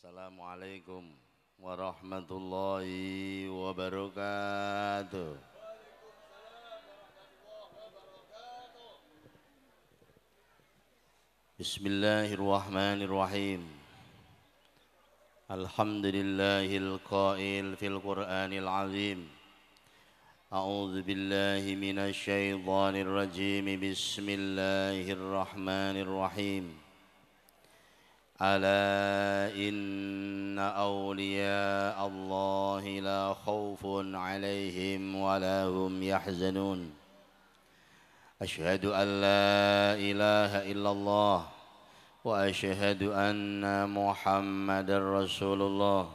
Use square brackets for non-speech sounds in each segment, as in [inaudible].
Assalamualaikum warahmatullahi wabarakatuh. Bismillahirrahmanirrahim. Alhamdulillahil qail fil Qur'anil azim. أعوذ بالله من الشيطان الرجيم بسم الله الرحمن الرحيم ألا إن أولياء الله لا خوف عليهم ولا هم يحزنون أشهد أن لا إله إلا الله وأشهد أن محمد رسول الله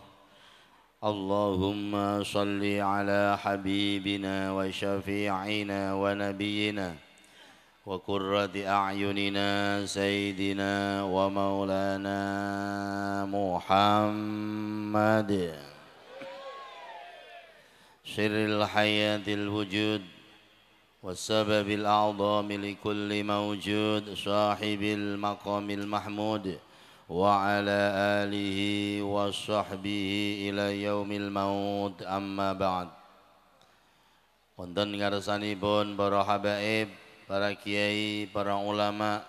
اللهم صل على حبيبنا وشفيعنا ونبينا وقرة أعيننا سيدنا ومولانا محمد سر الحياة الوجود والسبب الأعظم لكل موجود صاحب المقام المحمود وعلى آله وصحبه إلى يوم الموت أما بعد Wonten ngarsanipun para habaib para kiai, para ulama,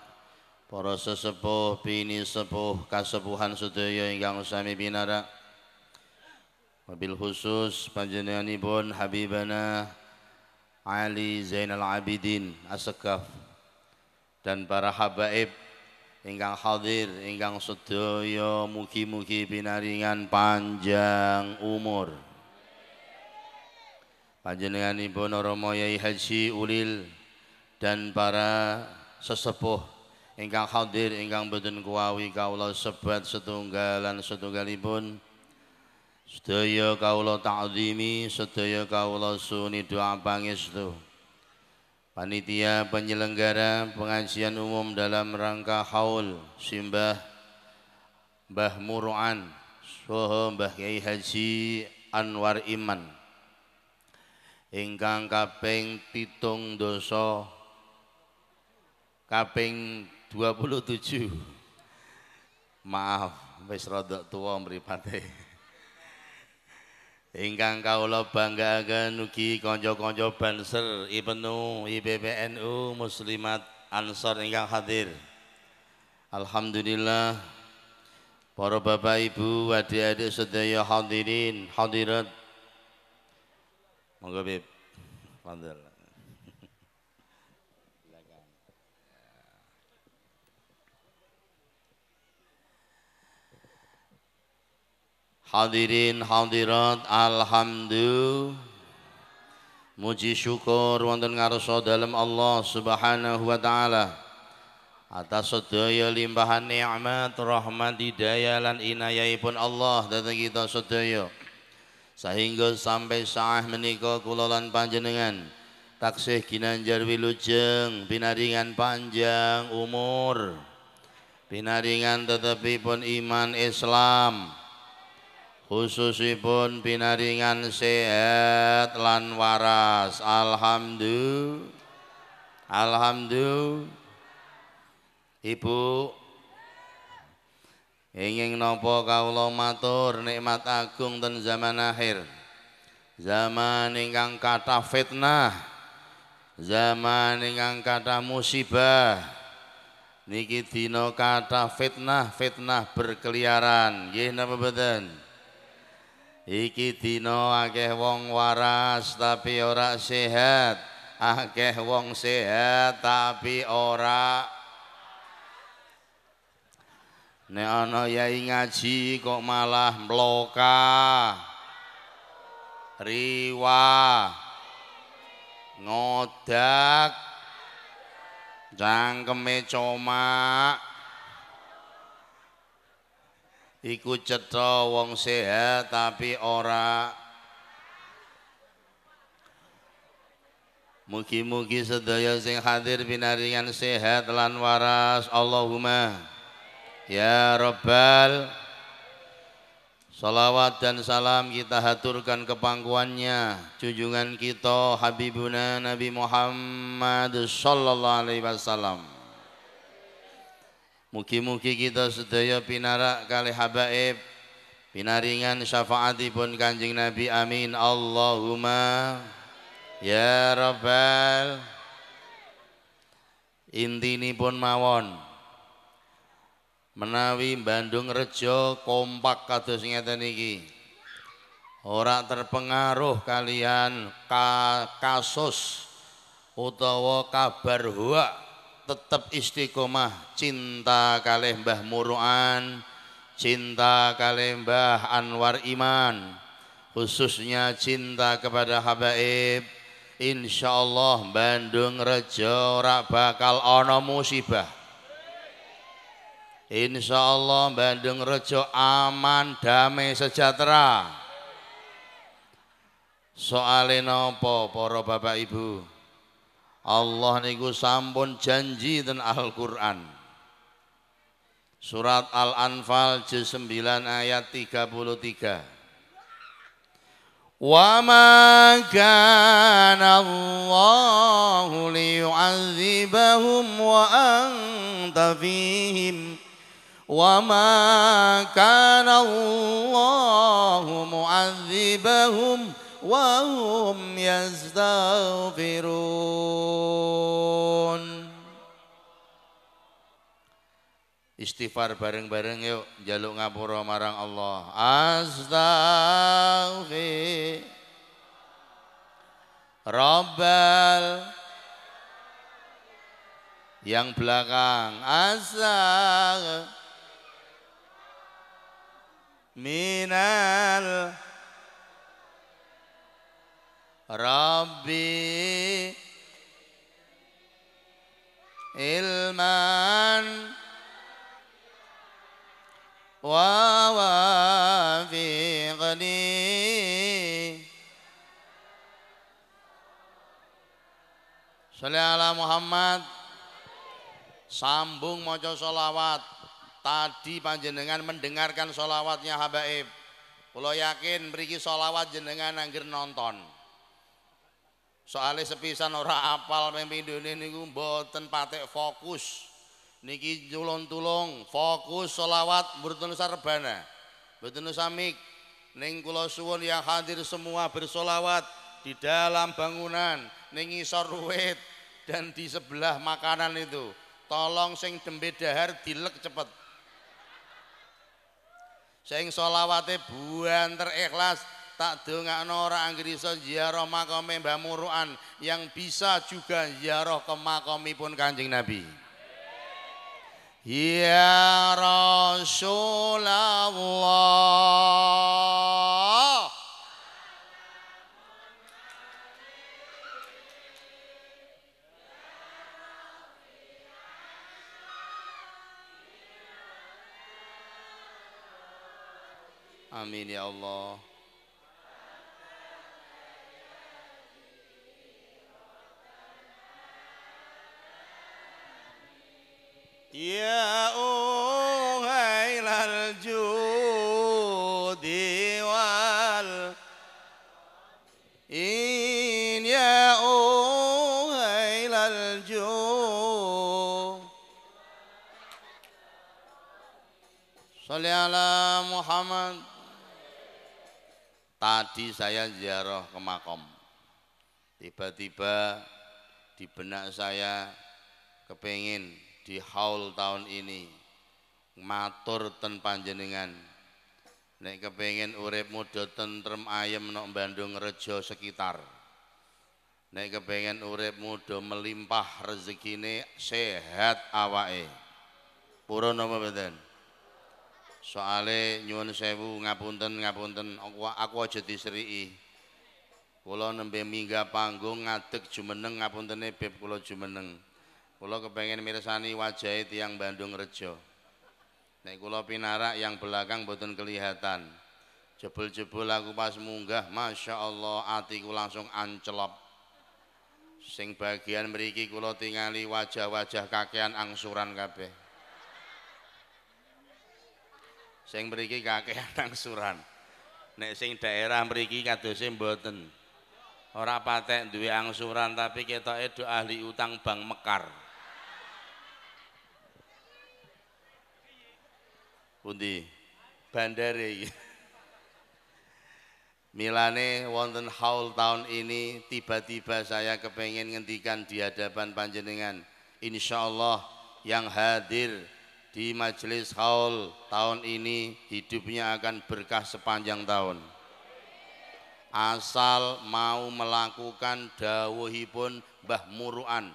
para sesepuh, bini sepuh, kasepuhan sedaya ingkang sami binarak. Wabil khusus panjenenganipun Habibana Ali Zainal Abidin Asakaf dan para habaib ingkang hadir ingkang sedaya mugi-mugi pinaringan panjang umur. Panjenenganipun Rama Yai Haji Ulil dan para sesepuh ingkang hadir ingkang boten kuawi kaula sebat lan setunggalipun sedaya kaula ta'zimi sedaya kaula suni doa pangestu panitia penyelenggara pengajian umum dalam rangka haul simbah Mbah Muruan Soho Mbah Kiai Haji Anwar Iman ingkang kaping pitung dosa kaping 27 maaf wis rodok tua mripate ingkang bangga banggaaken ugi konjo-konjo Banser IPNU IPPNU Muslimat Ansor ingkang hadir Alhamdulillah para bapak ibu adik-adik sedaya hadirin hadirat monggo Bib pandel Hadirin hadirat alhamdulillah Muji syukur wonten ngarsa dalem Allah Subhanahu wa taala atas sedaya limpahan nikmat rahmat hidayah lan inayahipun Allah dhateng kita sedaya sehingga sampai saat menika kula lan panjenengan taksih ginanjar wilujeng binaringan panjang umur tetapi tetepipun iman Islam khususipun pinaringan sehat lan waras alhamdulillah alhamdulillah Ibu ingin nopo kaulo matur nikmat agung dan zaman akhir zaman ingkang kata fitnah zaman ingkang kata musibah niki kata fitnah fitnah berkeliaran nggih napa mboten Iki dina akeh wong waras tapi ora sehat. Akeh wong sehat tapi ora Nek ana yai ngaji kok malah mloka. Riwa. Ngodak. Cangkeme comak. iku cetha wong sehat tapi ora Mugi-mugi sedaya sing hadir binaringan sehat lan waras Allahumma ya rabbal Salawat dan salam kita haturkan ke pangkuannya junjungan kita Habibuna Nabi Muhammad sallallahu alaihi wasallam Mugi-mugi kita sedaya pinarak kali habaib pinaringan syafaatipun Kanjeng Nabi amin Allahumma ya rabbal pun mawon menawi Bandung Rejo kompak kados ngeten iki ora terpengaruh kalian ka kasus utawa kabar hoak tetap istiqomah cinta kalih Mbah Muruan cinta kalih Mbah Anwar Iman khususnya cinta kepada habaib insyaallah Bandung Rejo rak bakal ono musibah insyaallah Bandung Rejo aman damai sejahtera soalnya nopo para bapak ibu Allah niku sampun janji dan Al-Quran Surat Al-Anfal juz 9 ayat 33 Wa ma kana Allahu liyu'adzibahum wa anta fihim Wa ma kana Allahu mu'adzibahum wa وهم يستغفرون Istighfar bareng-bareng yuk jaluk ngapura marang Allah. Astaghfir Rabbal yang belakang asal minal Rabbi ilman wa wafiqni Salih ala Muhammad Sambung mojo solawat Tadi panjenengan mendengarkan solawatnya Habaib Kalau yakin beri solawat jenengan angger nonton soalnya sepisan orang apal ping ini niku mboten patek fokus niki tulung-tulung fokus solawat mboten sarbana mboten samik ning kula suwun yang hadir semua bersolawat di dalam bangunan ning isor dan di sebelah makanan itu tolong sing dembe dahar dilek cepet sing solawatnya buan terikhlas tak dongakno ora anggere iso ziarah makame Mbah Muruan yang bisa juga ziarah ke makamipun Kanjeng Nabi. Ya Rasulullah Iya, oh, ya, oh, Muhammad Tadi saya ziarah ke makom. Tiba-tiba di benak saya kepengen di haul tahun ini matur ten panjenengan nek kepengin uripmu do tentrem ayem nok Bandung Rejo sekitar nek kepengin uripmu do melimpah rezekine sehat awake purun apa mboten soale nyuwun sewu ngapunten ngapunten aku aku aja disriki kula nembe minggah panggung ngadeg jumeneng ngapuntene beb kula jumeneng Kulo kepengen mirsani itu yang Bandung Rejo. Nek kulo pinarak yang belakang boten kelihatan. Jebul-jebul aku pas munggah, Masya Allah atiku langsung ancelop. Sing bagian meriki kulo tingali wajah-wajah kakean angsuran kabeh. Sing beriki kakean [laughs] angsuran. Nek sing daerah mriki kadosin boten. Orapate patek duwe angsuran tapi kita itu ahli utang bank mekar. Pundi bandare Milane wonten haul tahun ini tiba-tiba saya kepengen ngendikan di hadapan panjenengan. Insya Allah yang hadir di majelis haul tahun ini hidupnya akan berkah sepanjang tahun. Asal mau melakukan dawuhipun Mbah Muruan.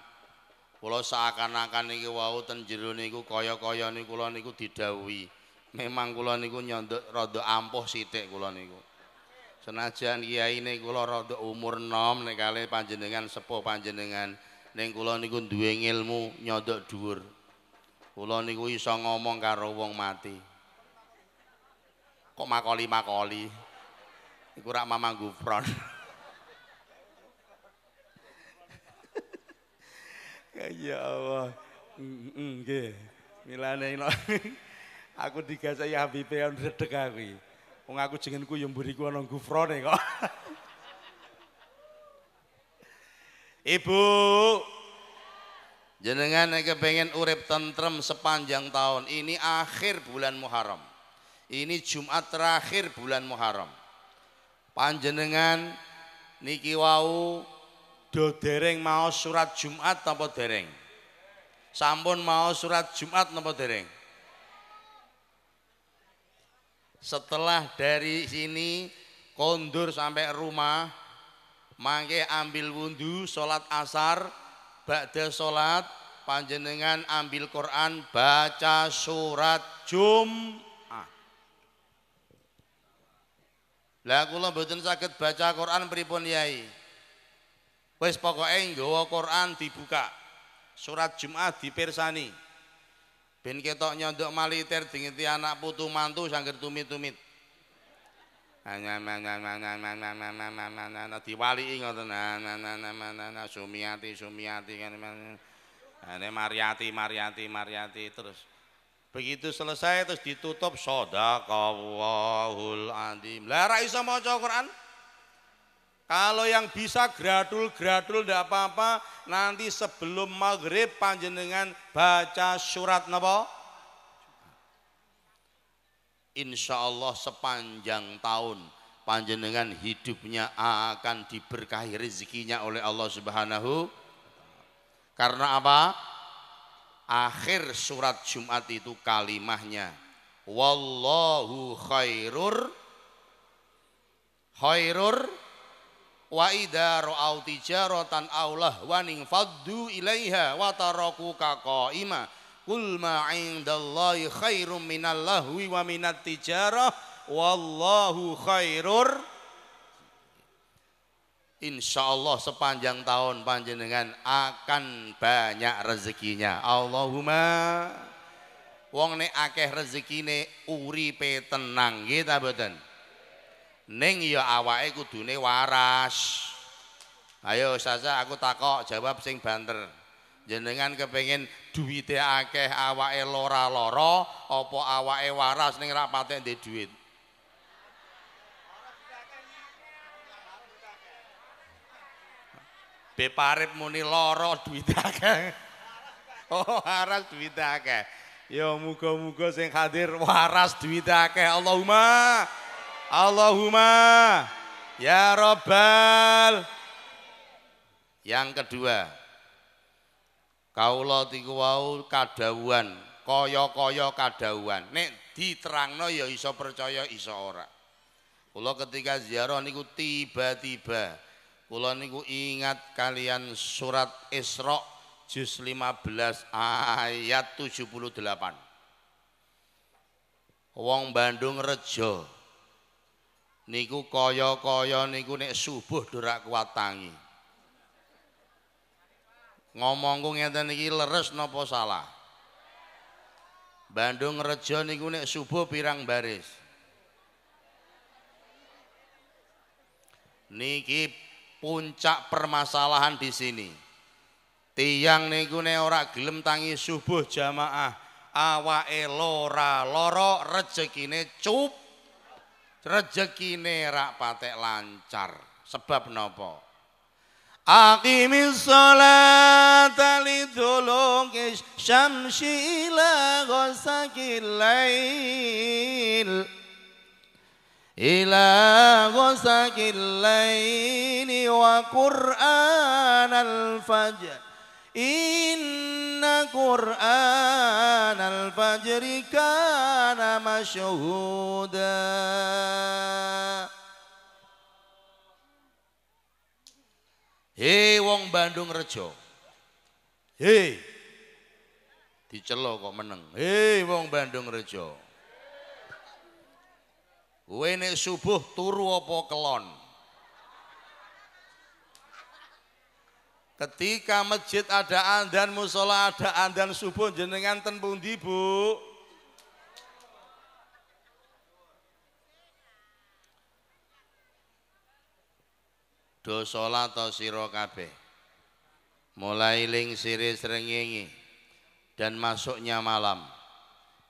Kula seakan-akan iki wau ten niku kaya-kaya niku kula niku didawi Memang kula niku nyondok rada ampuh sithik kula niku. Senajan kiai kula rada umur nom nek kalih panjenengan sepo panjenengan ning kula niku duwe ilmu nyondok dhuwur. Kula niku iso ngomong karo wong mati. Kok makoli-makoli. Iku rak mamang gufron. [laughs] Ya Allah. Nggih. Milane nek [laughs] aku ya Habib yang redeg aku. Wong aku jengenku yo ya mburiku ana gufrone kok. [laughs] Ibu, jenengan kepengen urip tentrem sepanjang tahun. Ini akhir bulan Muharram. Ini Jumat terakhir bulan Muharram. Panjenengan niki wau do dereng mau surat Jumat nopo dereng? Sampun mau surat Jumat nopo dereng? Setelah dari sini kondur sampai rumah, mangke ambil wudhu, sholat asar, bakda sholat, panjenengan ambil Quran, baca surat Jum'ah. lagu kula sakit sakit baca Quran pripun Yai? Wis pokoke nggawa Quran dibuka. Surat Jum'ah dipersani. Ben ketok nyondok maliter dingeti anak putu mantu sangger tumit-tumit. diwaliki ngoten Sumiati Sumiati kan Mariati Mariati Mariati terus begitu selesai terus ditutup sodakallahul adim lah ra iso maca Quran kalau yang bisa gradul-gradul tidak apa-apa, nanti sebelum maghrib panjenengan baca surat napa? Insya Allah sepanjang tahun panjenengan hidupnya akan diberkahi rezekinya oleh Allah Subhanahu. Karena apa? Akhir surat Jumat itu kalimahnya Wallahu khairur khairur wa idza ra'au tijaratan aw lahwan faddu ilaiha wa tarakuka qa'ima qul ma 'indallahi khairum minal lahwi wa minat tijarah wallahu khairur Insyaallah sepanjang tahun panjenengan akan banyak rezekinya. Allahumma wong nek akeh rezekine uripe tenang nggih ta ning ya awake kudune waras. Ayo Ustazah aku takok jawab sing banter. Jenengan kepengin duwite akeh awake lora-lora apa awake waras ning ra patek ndek duit. parip muni lara duwite akeh. Oh waras duwite akeh. Ya muga-muga sing hadir waras duwite akeh. Allahumma Allahumma ya Robbal. Yang kedua, kaulah tiku wau kadawan, koyo koyo kadawan. Nek diterangno ya iso percaya iso ora. Kula ketika ziarah niku tiba-tiba kula niku ingat kalian surat Isra juz 15 ayat 78. Wong Bandung rejo niku kaya-kaya niku nek subuh durak kuat tangi ngomongku ngeten iki leres nopo salah Bandung Rejo niku nek subuh pirang baris niki puncak permasalahan di sini tiang niku nek ora gelem tangi subuh jamaah awake lora loro rejekine cup Rezeki rak patek lancar sebab nopo. Aqimis salata lidulukis syamsi ila ghasakil lail ila ghasakil laili wa Quran al fajr in القرآن الفجر كان مشهودا هي wong Bandung Rejo هي dicelok kok meneng هي wong Bandung Rejo Kowe nek subuh turu apa kelon Ketika masjid ada dan musola ada dan subuh jenengan ten pundi, dosola atau sirokabe mulai sira kabeh. Mulai dan masuknya malam.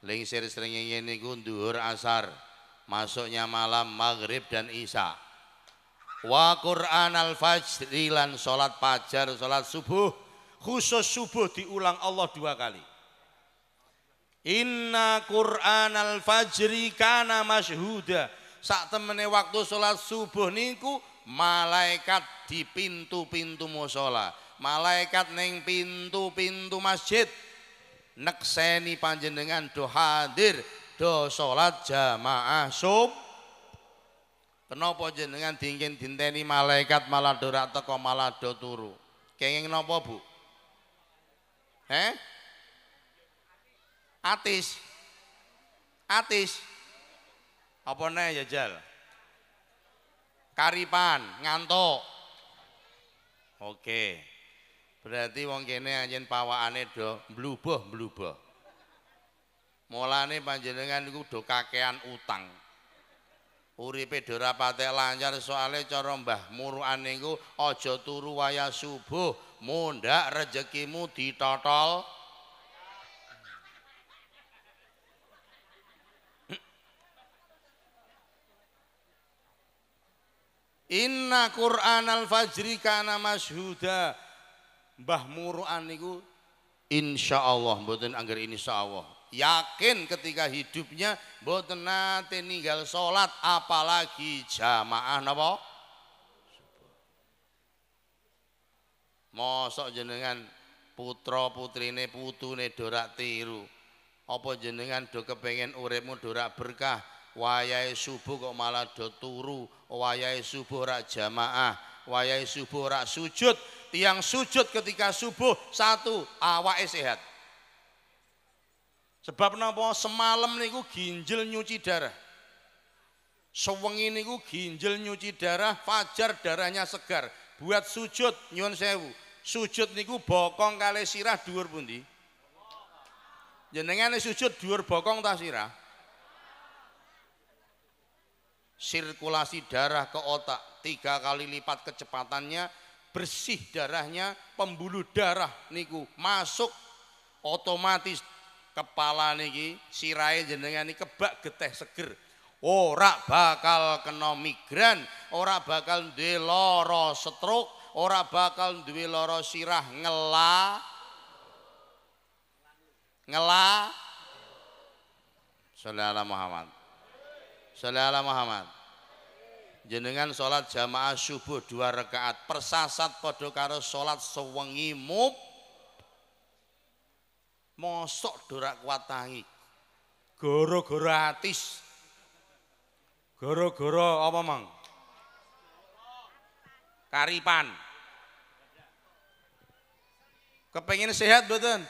ling siri srengenge ini gunduhur asar, masuknya malam maghrib dan isya wa Qur'an al-fajri lan salat fajar, salat subuh, khusus subuh diulang Allah dua kali. Inna Qur'an al-fajri kana masyhuda. Sak temene waktu salat subuh niku malaikat di pintu-pintu musola, malaikat neng pintu-pintu masjid nekseni panjenengan do hadir do salat jamaah sub Kenapa jenengan dingin dinteni malaikat malah dorak teko malah do turu? Kenging nopo Bu? Heh? Atis. Atis. Apa nih ya, Jal? Karipan, ngantuk. Oke. Berarti wong kene anjen pawakane do blubuh-blubuh. Mulane panjenengan iku do kakean utang uripe dora patek lancar soale cara mbah muruan niku aja turu waya subuh mundak rezekimu ditotol Inna Qur'an al-fajri kana masyhuda Mbah muruan niku insyaallah mboten angger insyaallah yakin ketika hidupnya boten nate ninggal salat apalagi jamaah napa mosok jenengan putra putrine putune dorak tiru apa jenengan do kepengen uripmu dorak berkah wayahe subuh kok malah do turu wayahe subuh rak jamaah wayahe subuh rak sujud tiang sujud ketika subuh satu awake sehat Sebab napa semalam niku ginjal nyuci darah. Sewengi niku ginjal nyuci darah, fajar darahnya segar. Buat sujud nyuwun sewu. Sujud niku bokong kali sirah dhuwur pundi? Jenengane sujud dhuwur bokong ta sirah? Sirkulasi darah ke otak tiga kali lipat kecepatannya bersih darahnya pembuluh darah niku masuk otomatis kepala niki sirai jenengan ini kebak geteh seger ora bakal kena migran ora bakal duwe loro stroke ora bakal duwe loro sirah ngela ngela Sallallahu Muhammad Sallallahu Muhammad jenengan sholat jamaah subuh dua rakaat persasat podo karo sholat sewengi mub mosok dorak kuat tangi goro-goro atis goro-goro apa mang karipan kepengen sehat betul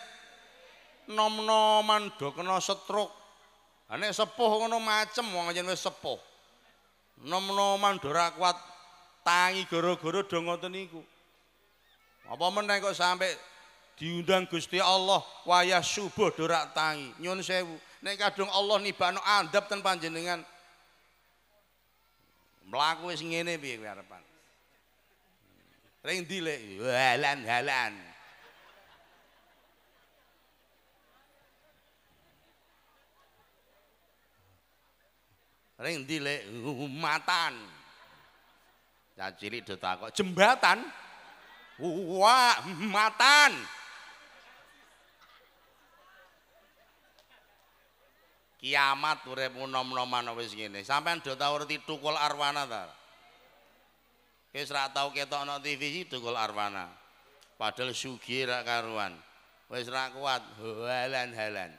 nom-noman do kena setruk ane sepuh kena macem wong aja sepuh nom-noman dorak kuat tangi goro-goro do ngoten niku apa meneh kok sampai diundang Gusti Allah wayah subuh dorak tangi nyun sewu nek kadung Allah nibano andap ten panjenengan mlaku wis ngene piye kowe arepan ring dilek halan-halan ring dilek umatan cah cilik do takok jembatan wah matan kiamat uripmu nom-noman wis ngene sampean do tau tukul arwana ta wis ra tau ketok ana TV tukul arwana padahal sugih ra karuan wis ra kuat halan-halan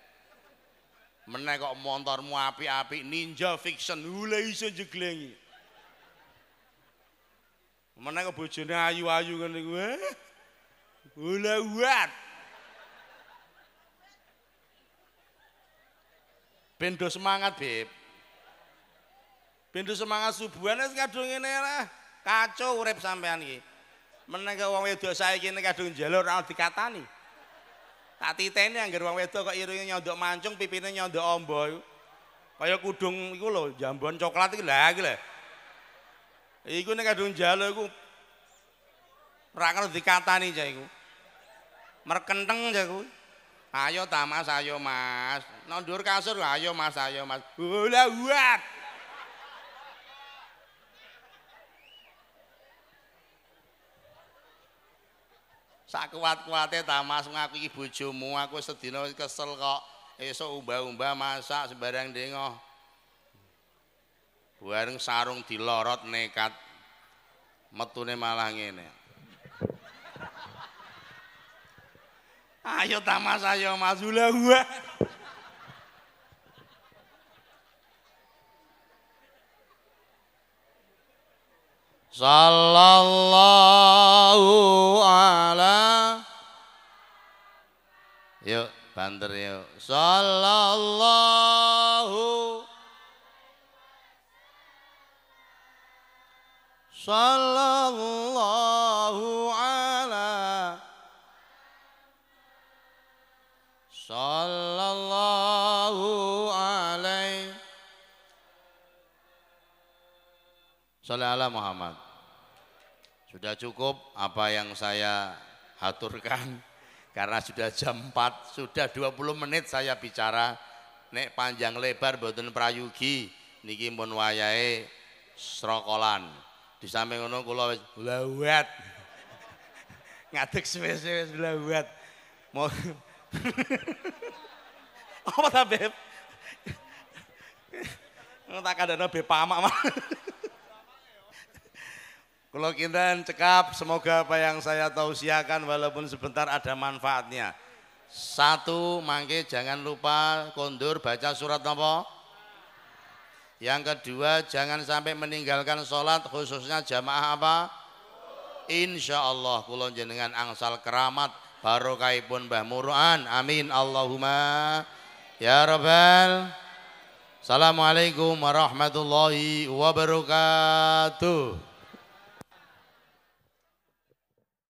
meneh kok montormu api api ninja fiction hule iso jeglengi meneh kok bojone ayu-ayu ngene kuwi eh? hula wat Bindu semangat, Beb. Bindu semangat subuhan wis kadung ini lah. Kacau urip sampean iki. Menengke wong wedo saiki nek kadung njaluk ora dikatani. Tak titeni Anggar wong wedo kok irunge nyondok mancung, pipine nyondok ombo iku. Kaya kudung iku lho, jambon coklat iki lah iki lho. Iku nek kadung njaluk iku ora kena dikatani cah iku. Merkenteng cah iku. Ayo ta Mas, ayo Mas. Nondur kasur, lah, ayo Mas, ayo Mas. Bola uat. Sak kuat-kuate ta Mas ngakui bojomu, aku sedina kesel kok. Esok umbah-umbah masak sembarang dengo. Bareng sarung dilorot nekat. Metune malah ngene. Ayo tamas ayo mazulah gua. Sallallahu ala Yuk banter yuk Sallallahu Sallallahu Salli ala Muhammad. Sudah cukup apa yang saya haturkan [laughs] karena sudah jam 4, sudah 20 menit saya bicara nek panjang lebar boten prayugi niki pun wayahe srokolan. Di samping ngono kula wis blawat. [laughs] Ngadeg suwe lewat. wis Apa ta, Beb? [laughs] tak kandhane be pamak kalau kinten cekap, semoga apa yang saya tausiakan walaupun sebentar ada manfaatnya. Satu, mangke jangan lupa kondur baca surat nopo. Yang kedua, jangan sampai meninggalkan sholat khususnya jamaah apa? Insya Allah kulon jenengan angsal keramat barokahipun Mbah Muruan. Amin Allahumma ya rabbal Assalamualaikum warahmatullahi wabarakatuh.